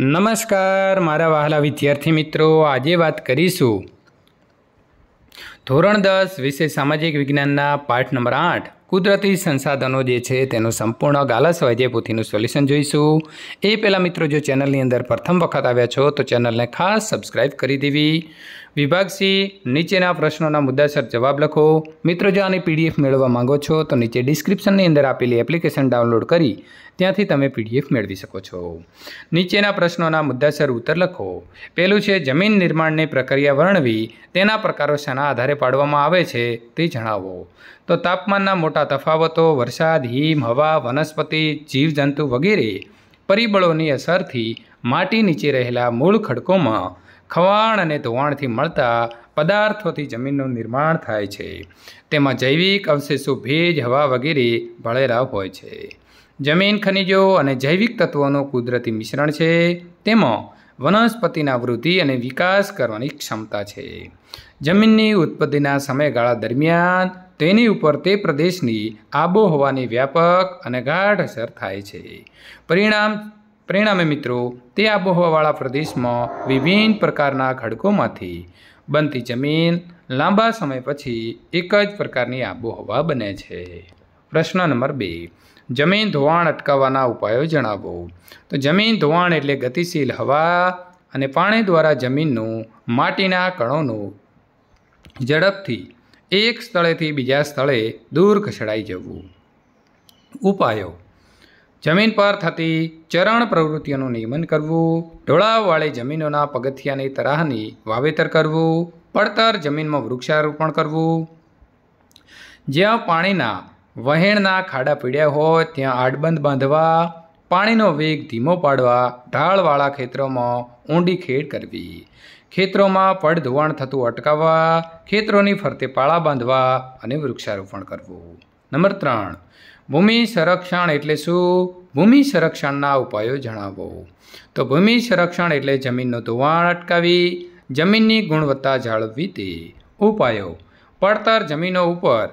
નમસ્કાર મારા વહાલા વિદ્યાર્થી મિત્રો આજે વાત કરીશું ધોરણ દસ વિશે સામાજિક વિજ્ઞાનના પાઠ નંબર આઠ કુદરતી સંસાધનો જે છે તેનું સંપૂર્ણ ગાલસ વાજે પોથીનું સોલ્યુશન જોઈશું એ પહેલાં મિત્રો જો ચેનલની અંદર પ્રથમ વખત આવ્યા છો તો ચેનલને ખાસ સબસ્ક્રાઇબ કરી દેવી વિભાગ સી નીચેના પ્રશ્નોના મુદ્દાસર જવાબ લખો મિત્રો જો આની પીડીએફ મેળવવા માંગો છો તો નીચે ડિસ્ક્રિપ્શનની અંદર આપેલી એપ્લિકેશન ડાઉનલોડ કરી ત્યાંથી તમે પીડીએફ મેળવી શકો છો નીચેના પ્રશ્નોના મુદ્દાસર ઉત્તર લખો પહેલું છે જમીન નિર્માણની પ્રક્રિયા વર્ણવી તેના પ્રકારો શેના આધારે પાડવામાં આવે છે તે જણાવો તો તાપમાનના મોટા તફાવતો વરસાદ હિમ હવા વનસ્પતિ જીવજંતુ વગેરે પરિબળોની અસરથી માટી નીચે રહેલા મૂળ ખડકોમાં ખવાણ અને ધોવાણથી મળતા પદાર્થોથી જમીનનું નિર્માણ થાય છે તેમાં જૈવિક અવશેષો ભેજ હવા વગેરે ભળેલા હોય છે જમીન ખનિજો અને જૈવિક તત્વોનું કુદરતી મિશ્રણ છે તેમાં વનસ્પતિના વૃદ્ધિ અને વિકાસ કરવાની ક્ષમતા છે જમીનની ઉત્પત્તિના સમયગાળા દરમિયાન તેની ઉપર તે પ્રદેશની આબોહવાની વ્યાપક અને ગાઢ અસર થાય છે પરિણામ પરિણામે મિત્રો તે આબોહવાવાળા પ્રદેશમાં વિભિન્ન પ્રકારના ખડકોમાંથી બનતી જમીન લાંબા સમય પછી એક જ પ્રકારની આબોહવા બને છે પ્રશ્ન નંબર બે જમીન ધોવાણ અટકાવવાના ઉપાયો જણાવો તો જમીન ધોવાણ એટલે ગતિશીલ હવા અને પાણી દ્વારા જમીનનું માટીના કણોનું ઝડપથી એક સ્થળેથી બીજા સ્થળે દૂર ખસેડાઈ જવું ઉપાયો જમીન પર થતી ચરણ પ્રવૃત્તિઓનું નિયમન કરવું ઢોળાવવાળી જમીનોના પગથિયાની તરાહની વાવેતર કરવું પડતર જમીનમાં વૃક્ષારોપણ કરવું જ્યાં પાણીના વહેણના ખાડા પીડ્યા હોય ત્યાં આડબંધ બાંધવા પાણીનો વેગ ધીમો પાડવા ઢાળવાળા ખેતરોમાં ઊંડી ખેડ કરવી ખેતરોમાં પડધોવાણ થતું અટકાવવા ખેતરોની ફરતે પાળા બાંધવા અને વૃક્ષારોપણ કરવું નંબર ત્રણ ભૂમિ સંરક્ષણ એટલે શું ભૂમિ સંરક્ષણના ઉપાયો જણાવો તો ભૂમિ સંરક્ષણ એટલે જમીનનું ધોવાણ અટકાવી જમીનની ગુણવત્તા જાળવવી તે ઉપાયો પડતર જમીનો ઉપર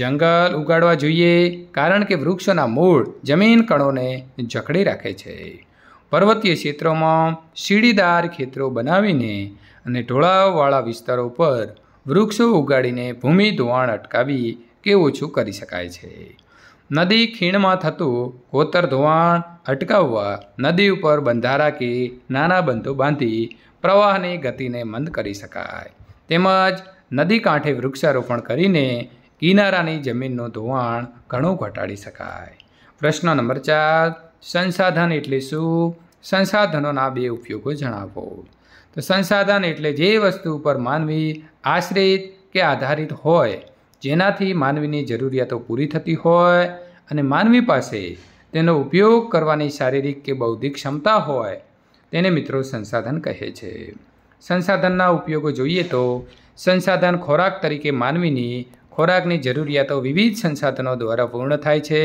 જંગલ ઉગાડવા જોઈએ કારણ કે વૃક્ષોના મૂળ જમીન કણોને જકડી રાખે છે પર્વતીય ક્ષેત્રોમાં સીડીદાર ખેતરો બનાવીને અને ઢોળાવવાળા વિસ્તારો પર વૃક્ષો ઉગાડીને ભૂમિ ધોવાણ અટકાવી કે ઓછું કરી શકાય છે નદી ખીણમાં થતું કોતર ધોવાણ અટકાવવા નદી ઉપર બંધારા કે નાના બંધો બાંધી પ્રવાહની ગતિને મંદ કરી શકાય તેમજ નદી કાંઠે વૃક્ષારોપણ કરીને કિનારાની જમીનનું ધોવાણ ઘણું ઘટાડી શકાય પ્રશ્ન નંબર ચાર સંસાધન એટલે શું સંસાધનોના બે ઉપયોગો જણાવો તો સંસાધન એટલે જે વસ્તુ ઉપર માનવી આશ્રિત કે આધારિત હોય જેનાથી માનવીની જરૂરિયાતો પૂરી થતી હોય અને માનવી પાસે તેનો ઉપયોગ કરવાની શારીરિક કે બૌદ્ધિક ક્ષમતા હોય તેને મિત્રો સંસાધન કહે છે સંસાધનના ઉપયોગો જોઈએ તો સંસાધન ખોરાક તરીકે માનવીની ખોરાકની જરૂરિયાતો વિવિધ સંસાધનો દ્વારા પૂર્ણ થાય છે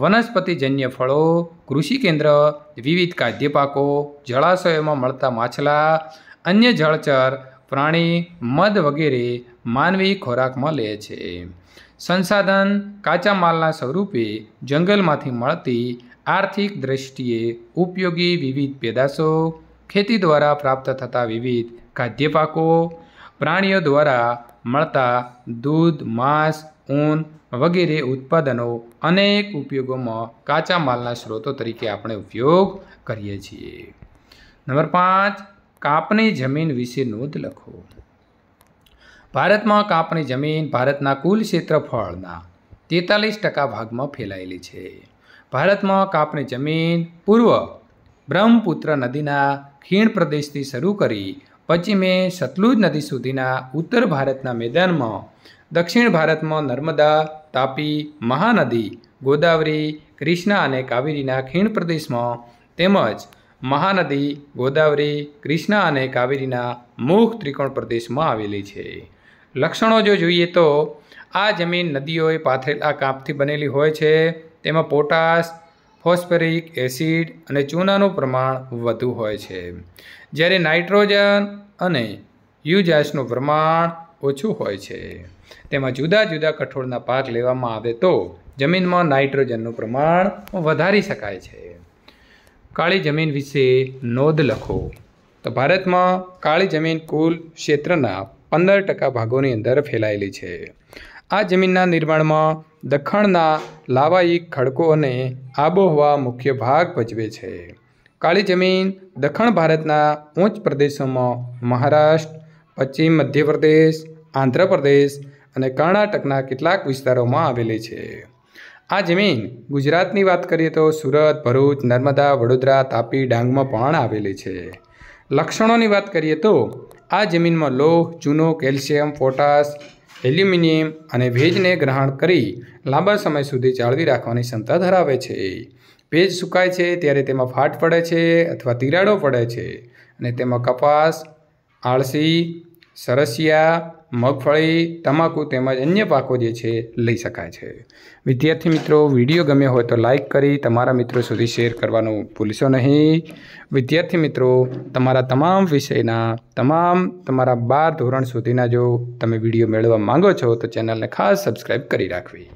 વનસ્પતિજન્ય ફળો કૃષિ કેન્દ્ર વિવિધ ખાદ્યપાકો જળાશયોમાં મળતા માછલા અન્ય જળચર પ્રાણી મધ વગેરે માનવી ખોરાકમાં લે છે સંસાધન કાચા માલના સ્વરૂપે જંગલમાંથી મળતી આર્થિક દ્રષ્ટિએ ઉપયોગી વિવિધ પેદાશો ખેતી દ્વારા પ્રાપ્ત થતા વિવિધ ખાદ્ય પાકો પ્રાણીઓ દ્વારા મળતા દૂધ માંસ ઊન વગેરે ઉત્પાદનો અનેક ઉપયોગોમાં કાચા માલના સ્ત્રોતો તરીકે આપણે ઉપયોગ કરીએ છીએ નંબર પાંચ કાપની જમીન વિશે નોંધ લખો ભારતમાં કાપણી જમીન ભારતના કુલ ક્ષેત્રફળના તેતાલીસ ટકા ભાગમાં ફેલાયેલી છે ભારતમાં કાપણી જમીન પૂર્વ બ્રહ્મપુત્ર નદીના ખીણ પ્રદેશથી શરૂ કરી પશ્ચિમે સતલુજ નદી સુધીના ઉત્તર ભારતના મેદાનમાં દક્ષિણ ભારતમાં નર્મદા તાપી મહાનદી ગોદાવરી કૃષ્ણા અને કાવેરીના ખીણ પ્રદેશમાં તેમજ મહાનદી ગોદાવરી કૃષ્ણા અને કાવેરીના મુખ ત્રિકોણ પ્રદેશમાં આવેલી છે લક્ષણો જો જોઈએ તો આ જમીન નદીઓએ પાથરેલા કાંપથી બનેલી હોય છે તેમાં પોટાશ ફોસ્ફરિક એસિડ અને ચૂનાનું પ્રમાણ વધુ હોય છે જ્યારે નાઇટ્રોજન અને યુજાસનું પ્રમાણ ઓછું હોય છે તેમાં જુદા જુદા કઠોળના પાક લેવામાં આવે તો જમીનમાં નાઇટ્રોજનનું પ્રમાણ વધારી શકાય છે કાળી જમીન વિશે નોંધ લખો તો ભારતમાં કાળી જમીન કુલ ક્ષેત્રના પંદર ટકા ભાગોની અંદર ફેલાયેલી છે આ જમીનના નિર્માણમાં દખણના લાવાયિક ખડકો અને આબોહવા મુખ્ય ભાગ ભજવે છે કાળી જમીન દખણ ભારતના ઉચ્ચ પ્રદેશોમાં મહારાષ્ટ્ર પશ્ચિમ મધ્યપ્રદેશ આંધ્રપ્રદેશ અને કર્ણાટકના કેટલાક વિસ્તારોમાં આવેલી છે આ જમીન ગુજરાતની વાત કરીએ તો સુરત ભરૂચ નર્મદા વડોદરા તાપી ડાંગમાં પણ આવેલી છે લક્ષણોની વાત કરીએ તો આ જમીનમાં લોહ ચૂનો કેલ્શિયમ પોટાશ એલ્યુમિનિયમ અને ભેજને ગ્રહણ કરી લાંબા સમય સુધી જાળવી રાખવાની ક્ષમતા ધરાવે છે ભેજ સુકાય છે ત્યારે તેમાં ફાટ પડે છે અથવા તિરાડો પડે છે અને તેમાં કપાસ આળસી સરસિયા મગફળી તમાકુ તેમજ અન્ય પાકો જે છે લઈ શકાય છે વિદ્યાર્થી મિત્રો વિડીયો ગમ્યો હોય તો લાઇક કરી તમારા મિત્રો સુધી શેર કરવાનું ભૂલશો નહીં વિદ્યાર્થી મિત્રો તમારા તમામ વિષયના તમામ તમારા બાર ધોરણ સુધીના જો તમે વિડીયો મેળવવા માંગો છો તો ચેનલને ખાસ સબસ્ક્રાઈબ કરી રાખવી